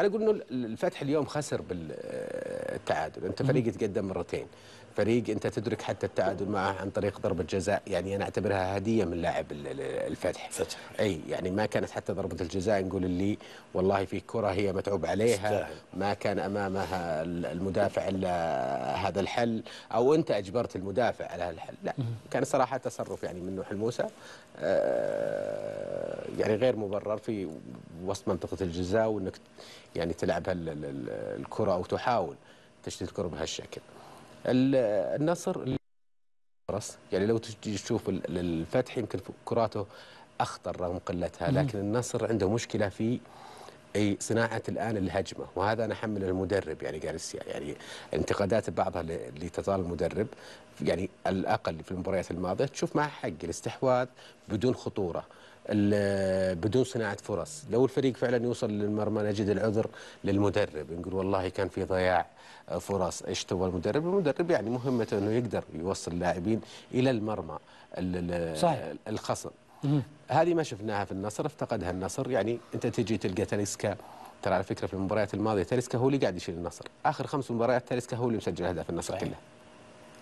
انا اقول انه الفتح اليوم خسر بالتعادل آه، انت فريق تقدم مرتين فريق انت تدرك حتى التعادل معه عن طريق ضربه جزاء يعني انا اعتبرها هديه من لاعب الفتح فتح. اي يعني ما كانت حتى ضربه الجزاء نقول اللي والله في كره هي متعوب عليها ما كان امامها المدافع الا هذا الحل او انت اجبرت المدافع على هذا الحل لا كان صراحه تصرف يعني من نوح الموسى آه، يعني غير مبرر في وسط منطقه الجزاء وانك يعني تلعب الكره او تحاول تشتري الكره بهالشكل. النصر يعني لو تشوف الفتح يمكن كراته اخطر رغم قلتها لكن النصر عنده مشكله في اي صناعه الان الهجمه وهذا انا احمل المدرب يعني جارسيا يعني انتقادات بعضها اللي تطال المدرب يعني الاقل في المباريات الماضيه تشوف معه حق الاستحواذ بدون خطوره بدون صناعه فرص لو الفريق فعلا يوصل للمرمى نجد العذر للمدرب نقول والله كان في ضياع آه، فرص ايش تبغى المدرب المدرب يعني مهمته انه يقدر يوصل اللاعبين الى المرمى صحيح. الخصم هذه ما شفناها في النصر افتقدها النصر يعني انت تجي تلقى تاليسكا ترى على فكره في المباريات الماضيه تاليسكا هو اللي قاعد يشيل النصر اخر خمس مباريات تاليسكا هو اللي مسجل اهداف النصر كلها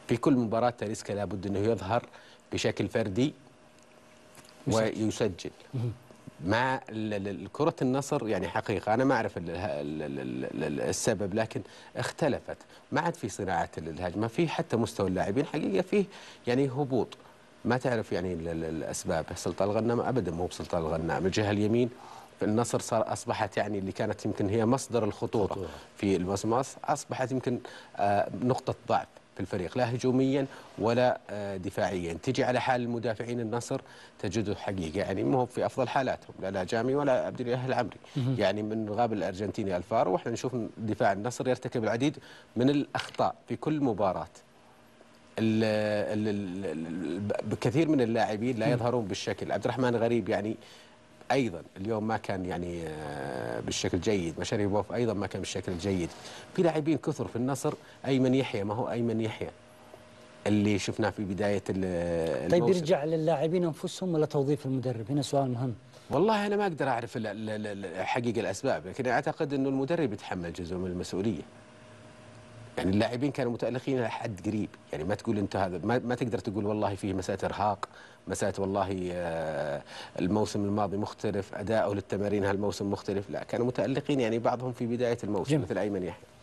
في كل مباراه تاليسكا لابد انه يظهر بشكل فردي ويسجل مع كرة النصر يعني حقيقة أنا ما أعرف السبب لكن اختلفت ما عاد في صناعة الهجمة في حتى مستوى اللاعبين حقيقة فيه يعني هبوط ما تعرف يعني الأسباب سلطان الغنام أبدا مو بسلطان الغنام الجهة اليمين في النصر صار اصبحت يعني اللي كانت يمكن هي مصدر الخطوره في الموسم اصبحت يمكن آه، نقطه ضعف في الفريق لا هجوميا ولا آه، دفاعيا تجي على حال المدافعين النصر تجده حقيقه يعني مو في افضل حالاتهم لا لا جامي ولا عبد الاله العمري يعني من غاب الارجنتيني الفار واحنا نشوف دفاع النصر يرتكب العديد من الاخطاء في كل مباراه الكثير من اللاعبين لا يظهرون بالشكل عبد الرحمن غريب يعني ايضا اليوم ما كان يعني آه، بالشكل جيد مشاري بوف ايضا ما كان بالشكل الجيد في لاعبين كثر في النصر ايمن يحيى ما هو ايمن يحيى اللي شفناه في بدايه الموسم طيب يرجع للاعبين انفسهم ولا توظيف المدرب هنا سؤال مهم والله انا ما اقدر اعرف حقيقه الاسباب لكن اعتقد انه المدرب يتحمل جزء من المسؤوليه يعني اللاعبين كانوا متالقين الى حد قريب يعني ما تقول انت هذا ما, ما تقدر تقول والله فيه مساله ارهاق مساله والله آه، الموسم الماضي مختلف اداؤه للتمارين هالموسم مختلف لا كانوا متالقين يعني بعضهم في بدايه الموسم جميل. مثل ايمن يحيى